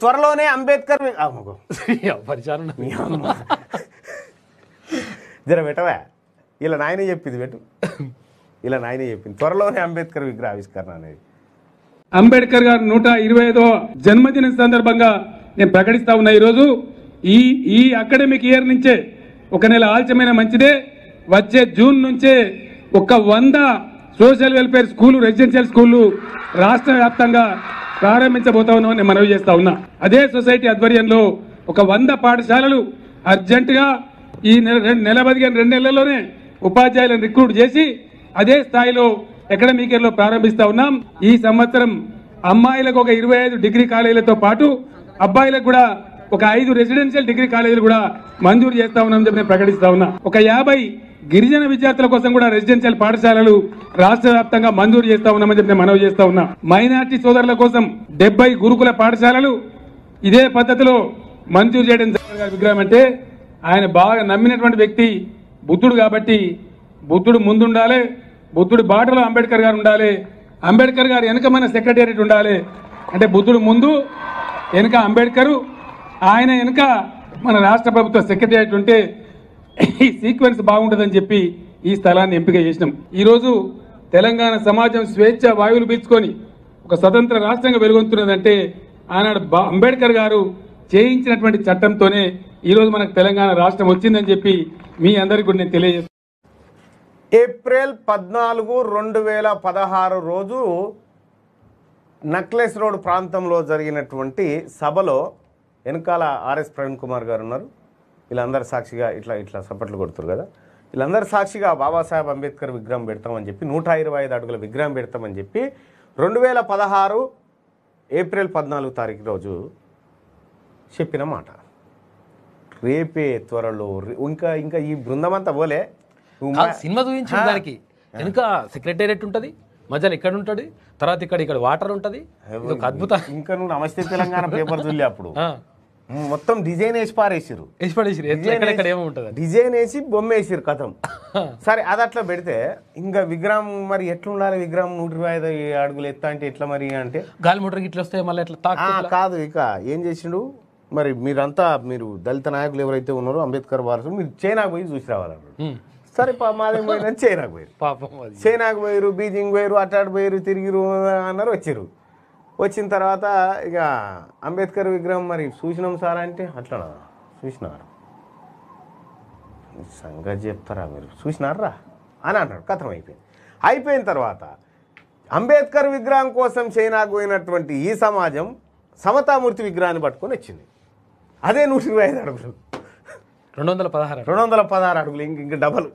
త్వరలోనే అంబేద్కర్ జర పెట్టవా ఇలా నాయనే చెప్పింది పెట్టు ఇలా నాయనే చెప్పింది త్వరలోనే అంబేద్కర్ విగ్రహ ఆవిష్కరణ అనేది అంబేద్కర్ గారు నూట ఇరవై ఐదో జన్మదిన సందర్భంగా నేను ప్రకటిస్తా ఉన్నా ఈరోజు ఈ ఈ అకాడమిక్ ఇయర్ నుంచే ఒక నెల ఆలస్యమైన మంచిదే వచ్చే జూన్ నుంచే ఒక వంద సోషల్ వెల్ఫేర్ స్కూల్ రెసిడెన్షియల్ స్కూళ్ళు రాష్ట్ర వ్యాప్తంగా ప్రారంభించబోతా మనవి చేస్తా ఉన్నా అదే సొసైటీ ఆధ్వర్యంలో ఒక వంద పాఠశాలలు అర్జెంటుగా ఈ నెల రెండు నెల పదిహేను రెండు నెలల్లోనే ఉపాధ్యాయులను రిక్రూట్ చేసి అదే స్థాయిలో అకాడమిక్ ఇయర్లో ప్రారంభిస్తా ఉన్నాం ఈ సంవత్సరం అమ్మాయిలకు ఒక ఇరవై ఐదు డిగ్రీ కాలేజీలతో పాటు అబ్బాయిలకు కూడా ఒక ఐదు రెసిడెన్షియల్ డిగ్రీ కాలేజీలు కూడా మంజూరు చేస్తా ఉన్నామని చెప్పి నేను ప్రకటిస్తా ఉన్నా ఒక యాభై గిరిజన విద్యార్థుల కోసం కూడా రెసిడెన్షియల్ పాఠశాలలు రాష్ట్ర వ్యాప్తంగా మంజూరు చేస్తా ఉన్నామని చెప్పి మనవి చేస్తా ఉన్నా మైనార్టీ సోదరుల కోసం డెబ్బై గురుకుల పాఠశాలలు ఇదే పద్ధతిలో మంజూరు చేయడం విగ్రహం అంటే ఆయన బాగా నమ్మినటువంటి వ్యక్తి బుద్ధుడు కాబట్టి బుద్ధుడు ముందుండాలి బుద్ధుడు బాటలో అంబేద్కర్ గారు ఉండాలి అంబేద్కర్ గారు వెనుక మన సెక్రటేరియట్ ఉండాలి అంటే బుద్ధుడు ముందు వెనుక అంబేద్కరు ఆయన వెనుక మన రాష్ట్ర ప్రభుత్వ సెక్రటరియట్ ఉంటే ఈ సీక్వెన్స్ బాగుంటుందని చెప్పి ఈ స్థలాన్ని ఎంపిక చేసినాం ఈరోజు తెలంగాణ సమాజం స్వేచ్ఛ వాయువులు పీల్చుకొని ఒక స్వతంత్ర రాష్ట్రంగా వెలుగొంతున్నదంటే ఆనాడు అంబేద్కర్ గారు చేయించినటువంటి చట్టంతోనే ఈరోజు మనకు తెలంగాణ రాష్ట్రం వచ్చిందని చెప్పి మీ అందరికీ కూడా నేను తెలియజేస్తాను ఏప్రిల్ పద్నాలుగు రెండు వేల పదహారు రోజు నక్లెస్ రోడ్ ప్రాంతంలో జరిగినటువంటి సభలో వెనకాల ఆర్ఎస్ ప్రవీణ్ కుమార్ గారు ఉన్నారు వీళ్ళందరి సాక్షిగా ఇట్లా ఇట్లా సపట్లు కొడుతున్నారు కదా వీళ్ళందరి సాక్షిగా బాబాసాహెబ్ అంబేద్కర్ విగ్రహం పెడతామని చెప్పి నూట ఇరవై ఐదు అడుగుల విగ్రహం పెడతామని చెప్పి రెండు వేల పదహారు ఏప్రిల్ పద్నాలుగు తారీఖు రోజు చెప్పిన మాట రేపే త్వరలో ఇంకా ఇంకా ఈ బృందం అంతా పోలే సినిమా చూపించిన దానికి వెనుక సెక్రటేరియట్ ఉంటుంది మధ్యాహ్నం ఇక్కడ ఉంటాడు తర్వాత ఇక్కడ ఇక్కడ వాటర్ ఉంటుంది ఒక అద్భుతం ఇంకా నువ్వు నమస్తే తెలంగాణ పేపర్ చూడలే అప్పుడు మొత్తం డిజైన్ వేసి పారేసారు వేసి పారేసారు డిజైన్ వేసి బొమ్మ వేసారు కథం సరే అది అట్లా పెడితే ఇంకా విగ్రహం మరి ఎట్లా ఉండాలి విగ్రహం నూట ఇరవై ఐదు అడుగులు ఎత్తా అంటే ఎట్లా మరి అంటే గాలి మోటార్ ఇట్లా వస్తే మళ్ళీ ఎట్లా కాదు ఇక ఏం చేసిండు మరి మీరంతా మీరు దళిత నాయకులు ఎవరైతే ఉన్నారో అంబేద్కర్ వారసు మీరు చైనాకు పోయి చూసి రావాలన్నాడు సరే మాదే పోయినా చైనాకు పోయారు పాపం చైనాకు పోయారు బీజింగ్ పోయారు అట్టాడు పోయారు తిరిగిరు అన్నారు వచ్చారు వచ్చిన తర్వాత ఇక అంబేద్కర్ విగ్రహం మరి చూసినాం సార్ అంటే అట్లా చూసినారు సంగతి చెప్తారా మీరు చూసినారా అని అన్నాడు కథం అయిపోయింది అయిపోయిన తర్వాత అంబేద్కర్ విగ్రహం కోసం చైనాకు పోయినటువంటి ఈ సమాజం సమతామూర్తి విగ్రహాన్ని పట్టుకొని వచ్చింది అదే నూట ఇరవై ఐదు అడుగులు రెండు వందల పదహారు రెండు వందల పదహారు అడుగులు ఇంక ఇంక డబల్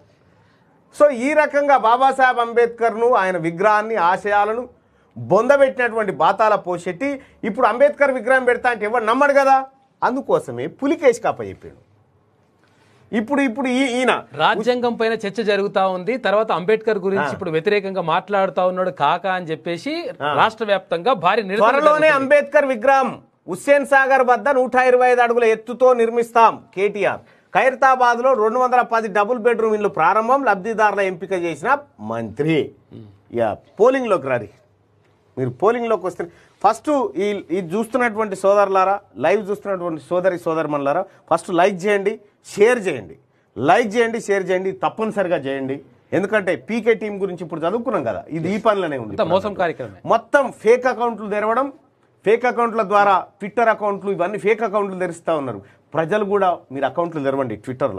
సో ఈ రకంగా బాబాసాహెబ్ అంబేద్కర్ను ఆయన విగ్రహాన్ని ఆశయాలను బొందబెట్టినటువంటి బాతాల పోషెట్టి ఇప్పుడు అంబేద్కర్ విగ్రహం పెడతా అంటే ఎవరు నమ్మడు కదా అందుకోసమే పులికేష్ కాప చెప్పాడు ఇప్పుడు ఇప్పుడు ఈయన రాజ్యాంగం పైన చర్చ జరుగుతా ఉంది తర్వాత అంబేద్కర్ గురించి ఇప్పుడు వ్యతిరేకంగా మాట్లాడుతా ఉన్నాడు కాక అని చెప్పేసి రాష్ట్ర వ్యాప్తంగా భారీ త్వరలోనే అంబేద్కర్ విగ్రహం హుస్సేన్ సాగర్ వద్ద నూట ఇరవై ఐదు అడుగుల ఎత్తుతో నిర్మిస్తాం కేటీఆర్ ఖైరతాబాద్లో రెండు వందల పది డబుల్ బెడ్రూమ్ ఇల్లు ప్రారంభం లబ్ధిదారుల ఎంపిక చేసిన మంత్రి యా పోలింగ్లోకి రారి మీరు పోలింగ్లోకి వస్తే ఫస్ట్ ఈ ఇది చూస్తున్నటువంటి సోదరులారా లైవ్ చూస్తున్నటువంటి సోదరి సోదరుమన్లారా ఫస్ట్ లైక్ చేయండి షేర్ చేయండి లైక్ చేయండి షేర్ చేయండి తప్పనిసరిగా చేయండి ఎందుకంటే పీకే టీం గురించి ఇప్పుడు చదువుకున్నాం కదా ఇది ఈ పనులనే ఉంది మోసం కార్యక్రమం మొత్తం ఫేక్ అకౌంట్లు తెరవడం ఫేక్ అకౌంట్ల ద్వారా ట్విట్టర్ అకౌంట్లు ఇవన్నీ ఫేక్ అకౌంట్లు తెరుస్తూ ఉన్నారు ప్రజలు కూడా మీరు అకౌంట్లు తెరవండి ట్విట్టర్లో